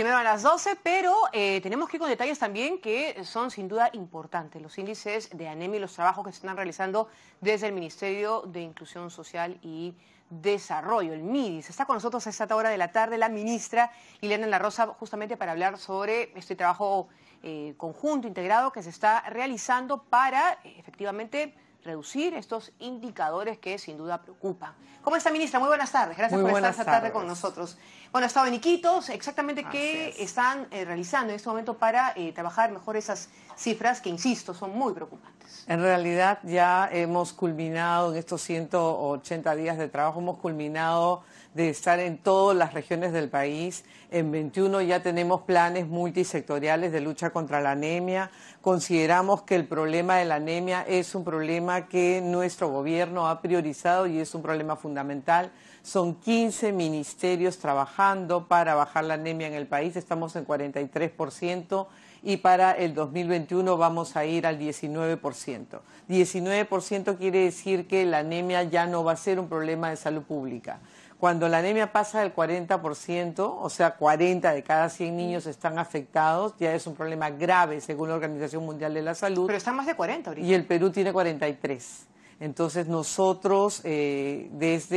Primero a las 12, pero eh, tenemos que ir con detalles también que son sin duda importantes. Los índices de anemia y los trabajos que se están realizando desde el Ministerio de Inclusión Social y Desarrollo, el MIDIS. Está con nosotros a esta hora de la tarde la ministra Ileana La Rosa justamente para hablar sobre este trabajo eh, conjunto, integrado que se está realizando para eh, efectivamente reducir estos indicadores que sin duda preocupan. ¿Cómo está, ministra? Muy buenas tardes. Gracias por estar esta tarde con nosotros. Bueno, ha estado Exactamente qué están eh, realizando en este momento para eh, trabajar mejor esas cifras que, insisto, son muy preocupantes. En realidad ya hemos culminado, en estos 180 días de trabajo, hemos culminado de estar en todas las regiones del país. En 21 ya tenemos planes multisectoriales de lucha contra la anemia. Consideramos que el problema de la anemia es un problema que nuestro gobierno ha priorizado y es un problema fundamental. Son 15 ministerios trabajando para bajar la anemia en el país. Estamos en 43% y para el 2021 vamos a ir al 19%. 19% quiere decir que la anemia ya no va a ser un problema de salud pública. Cuando la anemia pasa del 40%, o sea, 40 de cada 100 niños están afectados, ya es un problema grave según la Organización Mundial de la Salud. Pero están más de 40 ahorita. Y el Perú tiene 43. Entonces nosotros eh, desde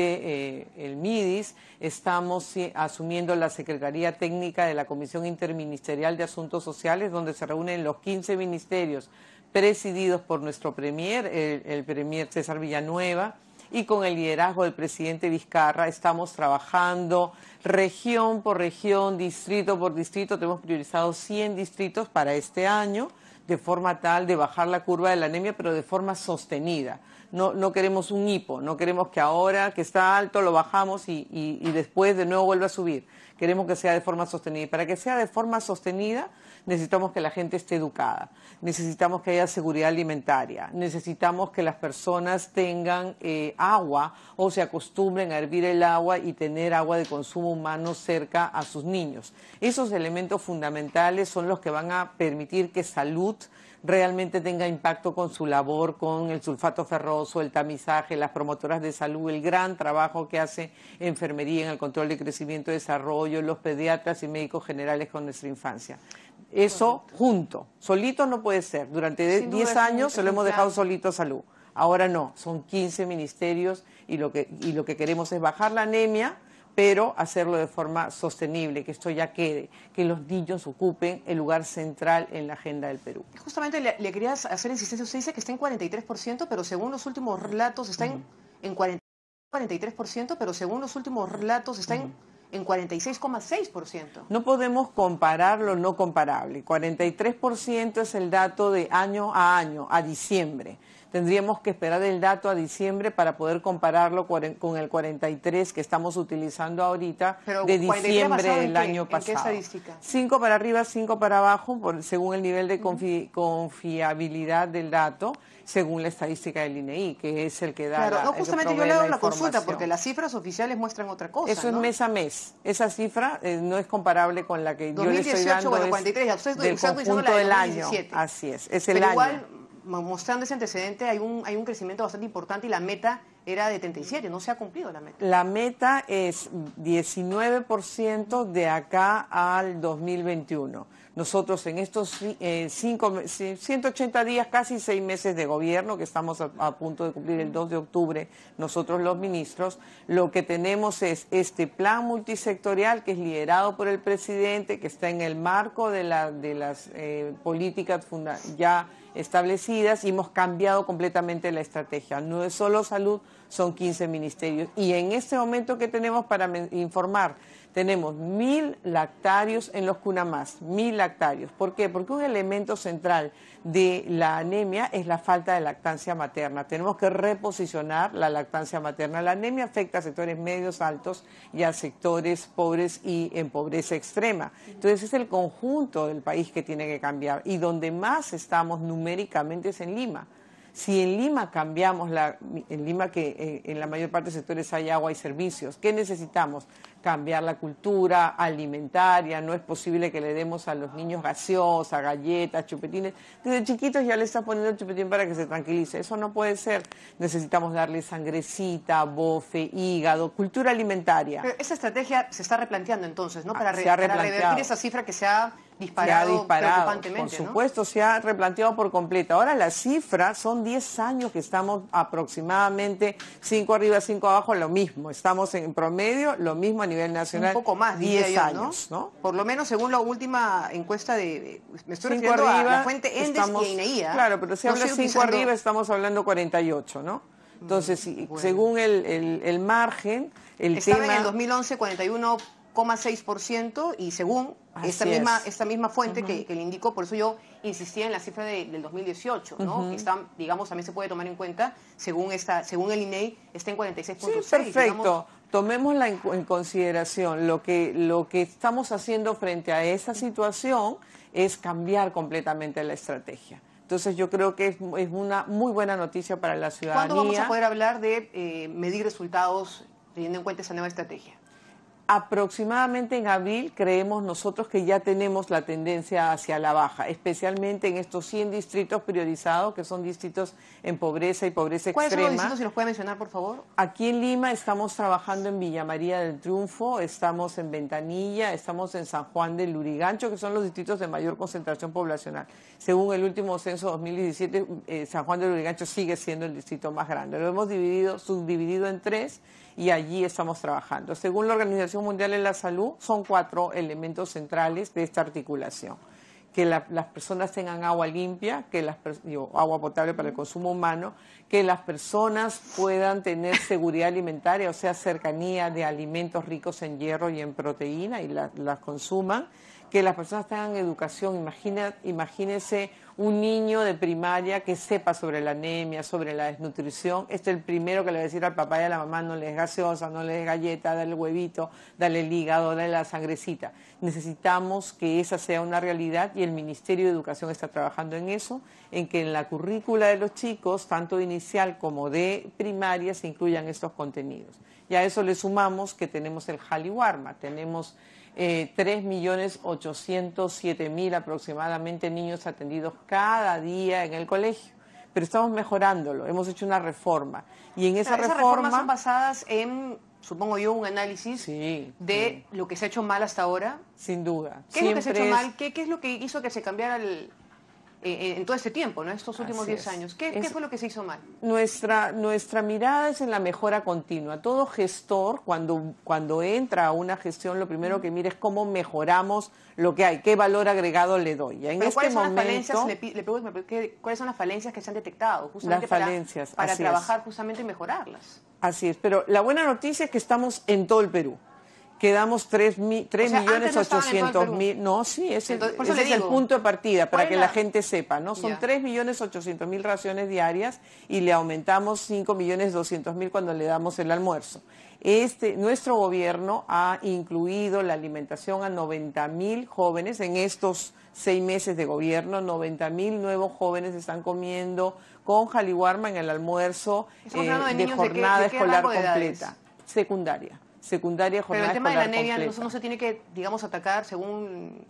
eh, el MIDIS estamos eh, asumiendo la Secretaría Técnica de la Comisión Interministerial de Asuntos Sociales, donde se reúnen los 15 ministerios presididos por nuestro Premier, el, el Premier César Villanueva, y con el liderazgo del presidente Vizcarra estamos trabajando región por región, distrito por distrito. Tenemos priorizado 100 distritos para este año de forma tal de bajar la curva de la anemia, pero de forma sostenida. No, no queremos un hipo, no queremos que ahora que está alto lo bajamos y, y, y después de nuevo vuelva a subir. Queremos que sea de forma sostenida. Y para que sea de forma sostenida, necesitamos que la gente esté educada, necesitamos que haya seguridad alimentaria, necesitamos que las personas tengan eh, agua o se acostumbren a hervir el agua y tener agua de consumo humano cerca a sus niños. Esos elementos fundamentales son los que van a permitir que salud realmente tenga impacto con su labor, con el sulfato ferroso, el tamizaje, las promotoras de salud, el gran trabajo que hace enfermería en el control de crecimiento y desarrollo, los pediatras y médicos generales con nuestra infancia. Eso junto. Solito no puede ser. Durante 10 años se lo hemos dejado solito a salud. Ahora no, son 15 ministerios y lo que, lo que queremos es bajar la anemia, pero hacerlo de forma sostenible, que esto ya quede, que los niños ocupen el lugar central en la agenda del Perú. Justamente le, quería hacer insistencia, usted dice que está en 43%, pero según los últimos relatos está en, 43%, pero según los últimos relatos está en en 46,6%. No podemos comparar lo no comparable. 43% es el dato de año a año, a diciembre. Tendríamos que esperar el dato a diciembre para poder compararlo con el 43 que estamos utilizando ahorita de diciembre del año pasado. ¿En qué estadística? 5 para arriba, 5 para abajo, según el nivel de confiabilidad del dato, según la estadística del INEI, que es el que da Pero no, justamente yo le hago la, consulta porque las cifras oficiales muestran otra cosa. Eso es mes a mes. Esa cifra eh, no es comparable con la que 2018, yo le estoy 43, del conjunto del año. Así es, es el año mostrando ese antecedente, hay un, crecimiento bastante importante y la meta era de 37, no se ha cumplido la meta. La meta es 19% de acá al 2021. Nosotros en estos 180 eh, días, casi seis meses de gobierno, que estamos a, punto de cumplir el 2 de octubre, nosotros los ministros, lo que tenemos es este plan multisectorial que es liderado por el presidente, que está en el marco de, las eh, políticas ya establecidas y hemos cambiado completamente la estrategia. No es solo salud, son 15 ministerios. Y en este momento, que tenemos para informar? tenemos mil lactarios en los cunamás, mil lactarios. ¿Por qué? Porque un elemento central de la anemia es la falta de lactancia materna. Tenemos que reposicionar la lactancia materna. La anemia afecta a sectores medios, altos y a sectores pobres y en pobreza extrema. Entonces es el conjunto del país que tiene que cambiar y donde más estamos numéricamente es en Lima. Si en Lima cambiamos, en Lima que eh, en la mayor parte de sectores hay agua y servicios, ¿qué necesitamos? Cambiar la cultura alimentaria, no es posible que le demos a los niños gaseosa, galletas, chupetines. Desde chiquitos ya le estás poniendo el chupetín para que se tranquilice. Eso no puede ser. Necesitamos darle sangrecita, bofe, hígado, cultura alimentaria. Pero esa estrategia se está replanteando entonces, ¿no? Ah, para, para revertir esa cifra que se ha disparado, se ha disparado Por supuesto, se ha replanteado por completo. Ahora la cifra son 10 años que estamos aproximadamente 5 arriba, 5 abajo, lo mismo. Estamos en promedio, lo mismo a nivel nacional. Un poco más, 10 años, ¿no? Por lo menos según la última encuesta de... Me estoy refiriendo a la fuente Endes estamos, y Claro, pero si hablas 5 arriba estamos hablando 48, ¿no? Entonces, mm, según el, margen, el tema... en 2011 41 6% y según esta misma, esta misma fuente que, le indicó, por eso yo insistía en la cifra de, del 2018, ¿no? que digamos, también se puede tomar en cuenta, según, esta, según el INEI, e está en 46 Sí, perfecto. Digamos. Tomémosla en, consideración. Lo que, lo que estamos haciendo frente a esa situación es cambiar completamente la estrategia. Entonces yo creo que es, una muy buena noticia para la ciudadanía. ¿Cuándo vamos a poder hablar de eh, medir resultados teniendo en cuenta esa nueva estrategia? aproximadamente en abril creemos nosotros que ya tenemos la tendencia hacia la baja, especialmente en estos 100 distritos priorizados, que son distritos en pobreza y pobreza extrema. ¿Cuáles son los si los puede mencionar, por favor? Aquí en Lima estamos trabajando en Villa María del Triunfo, estamos en Ventanilla, estamos en San Juan del Lurigancho, que son los distritos de mayor concentración poblacional. Según el último censo 2017, eh, San Juan del Lurigancho sigue siendo el distrito más grande. Lo hemos dividido, subdividido en tres y allí estamos trabajando. Según la organización Mundial de la Salud son cuatro elementos centrales de esta articulación. Que las personas tengan agua limpia, que agua potable para el consumo humano, que las personas puedan tener seguridad alimentaria, o sea, cercanía de alimentos ricos en hierro y en proteína y las consuman que las personas tengan educación. Imagina, imagínense un niño de primaria que sepa sobre la anemia, sobre la desnutrición. Este es el primero que le va a decir al papá y a la mamá, no le des gaseosa, no le des galleta, dale huevito, dale el hígado, dale la sangrecita. Necesitamos que esa sea una realidad y el Ministerio de Educación está trabajando en eso, en que en la currícula de los chicos, tanto de inicial como de primaria, se incluyan estos contenidos. Y a eso le sumamos que tenemos el Haliwarma, tenemos 3.807.000 eh, aproximadamente niños atendidos cada día en el colegio. Pero estamos mejorándolo, hemos hecho una reforma. Y en esa, reforma... reformas son basadas en, supongo yo, un análisis de lo que se ha hecho mal hasta ahora. Sin duda. ¿Qué es lo que se ha hecho mal? ¿Qué, es lo que hizo que se cambiara el, eh, eh, en todo este tiempo, ¿no? Estos últimos 10 años. ¿Qué, fue lo que se hizo mal? Nuestra, nuestra mirada es en la mejora continua. Todo gestor, cuando, cuando entra a una gestión, lo primero que mira es cómo mejoramos lo que hay, qué valor agregado le doy. ¿cuáles este son las falencias, ¿cuáles son las falencias que se han detectado? Justamente las falencias, para, trabajar justamente y mejorarlas. Así es, pero la buena noticia es que estamos en todo el Perú quedamos 3.800.000 millones no mil. No, sí, ese, es el punto de partida para que la gente sepa, ¿no? Son 3.800.000 millones mil raciones diarias y le aumentamos 5.200.000 millones mil cuando le damos el almuerzo. Este, nuestro gobierno ha incluido la alimentación a 90.000 mil jóvenes en estos seis meses de gobierno. 90.000 mil nuevos jóvenes están comiendo con jaliwarma en el almuerzo eh, de, jornada escolar completa, secundaria secundaria jornada Pero el tema de la anemia no, no, se tiene que, digamos, atacar según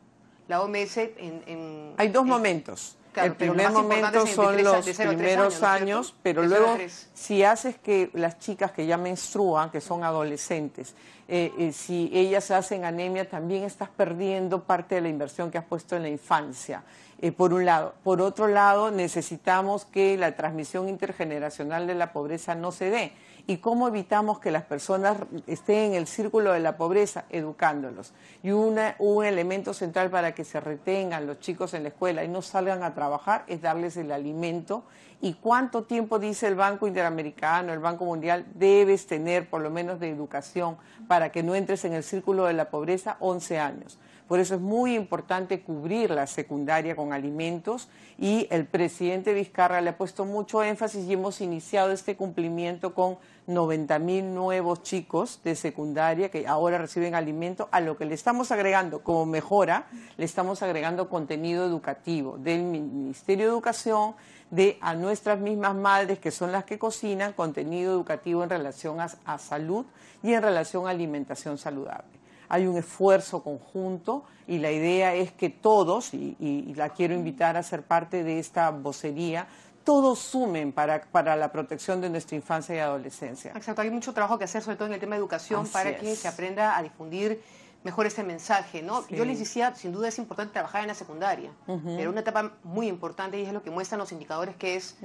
la OMS en... Hay dos momentos. el primer momento son los primeros años, pero luego si haces que las chicas que ya menstruan, que son adolescentes, eh, eh, si ellas hacen anemia, también estás perdiendo parte de la inversión que has puesto en la infancia. Eh, por un lado. Por otro lado, necesitamos que la transmisión intergeneracional de la pobreza no se dé y cómo evitamos que las personas estén en el círculo de la pobreza educándolos. Y un elemento central para que se retengan los chicos en la escuela y no salgan a trabajar es darles el alimento y cuánto tiempo dice el Banco Interamericano, el Banco Mundial, debes tener por lo menos de educación para que no entres en el círculo de la pobreza 11 años. Por eso es muy importante cubrir la secundaria con alimentos y el presidente Vizcarra le ha puesto mucho énfasis y hemos iniciado este cumplimiento con 90 mil nuevos chicos de secundaria que ahora reciben alimento, a lo que le estamos agregando como mejora, le estamos agregando contenido educativo del Ministerio de Educación, de a nuestras mismas madres que son las que cocinan contenido educativo en relación a, a salud y en relación a alimentación saludable hay un esfuerzo conjunto y la idea es que todos, y, la quiero invitar a ser parte de esta vocería, todos sumen para, para, la protección de nuestra infancia y adolescencia. Exacto, hay mucho trabajo que hacer, sobre todo en el tema de educación, para que se aprenda a difundir mejor ese mensaje, ¿no? Yo les decía, sin duda es importante trabajar en la secundaria, pero una etapa muy importante y es lo que muestran los indicadores que es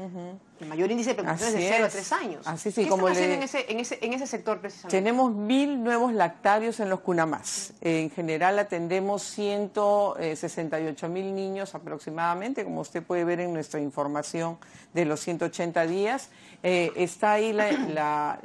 el mayor índice de preocupación es de 0 a 3 años. Así sí, ¿Qué como le... en, ese, sector precisamente? Tenemos mil nuevos lactarios en los Cunamás. En general atendemos 168 eh, mil niños aproximadamente, como usted puede ver en nuestra información de los 180 días. Eh, está ahí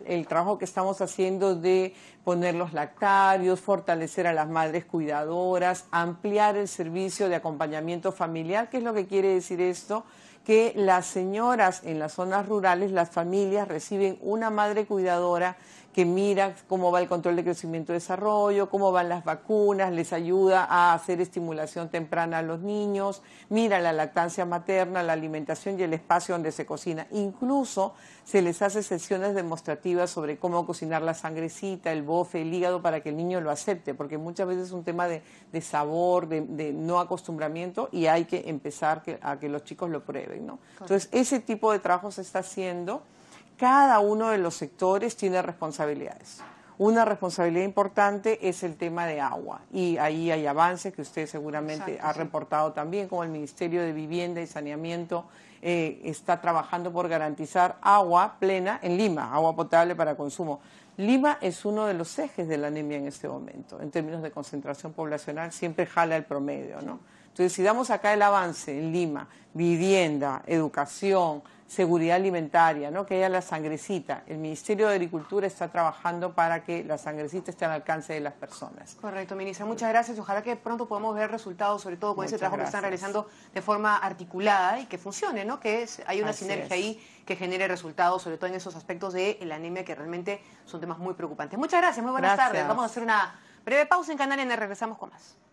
el trabajo que estamos haciendo de poner los lactarios, fortalecer a las madres cuidadoras, ampliar el servicio de acompañamiento familiar, ...¿qué es lo que quiere decir esto que las señoras en las zonas rurales, las familias reciben una madre cuidadora que mira cómo va el control de crecimiento y desarrollo, cómo van las vacunas, les ayuda a hacer estimulación temprana a los niños, mira la lactancia materna, la alimentación y el espacio donde se cocina. Incluso se les hace sesiones demostrativas sobre cómo cocinar la sangrecita, el bofe, el hígado, para que el niño lo acepte, porque muchas veces es un tema de, sabor, de, no acostumbramiento y hay que empezar a que los chicos lo prueben. ¿no? Entonces, ese tipo de trabajo se está haciendo cada uno de los sectores tiene responsabilidades. Una responsabilidad importante es el tema de agua y ahí hay avances que usted seguramente ha reportado también, como el Ministerio de Vivienda y Saneamiento eh, está trabajando por garantizar agua plena en Lima, agua potable para consumo. Lima es uno de los ejes de la anemia en este momento, en términos de concentración poblacional, siempre jala el promedio, ¿no? Entonces, si damos acá el avance en Lima, vivienda, educación, seguridad alimentaria, que haya la sangrecita. El Ministerio de Agricultura está trabajando para que la sangrecita esté al alcance de las personas. Correcto, ministra. Muchas gracias. Ojalá que pronto podamos ver resultados, sobre todo con ese trabajo que están realizando de forma articulada y que funcione, ¿no? que hay una sinergia ahí que genere resultados, sobre todo en esos aspectos de la anemia que realmente son temas muy preocupantes. Muchas gracias, muy buenas tardes. Vamos a hacer una breve pausa en Canal y regresamos con más.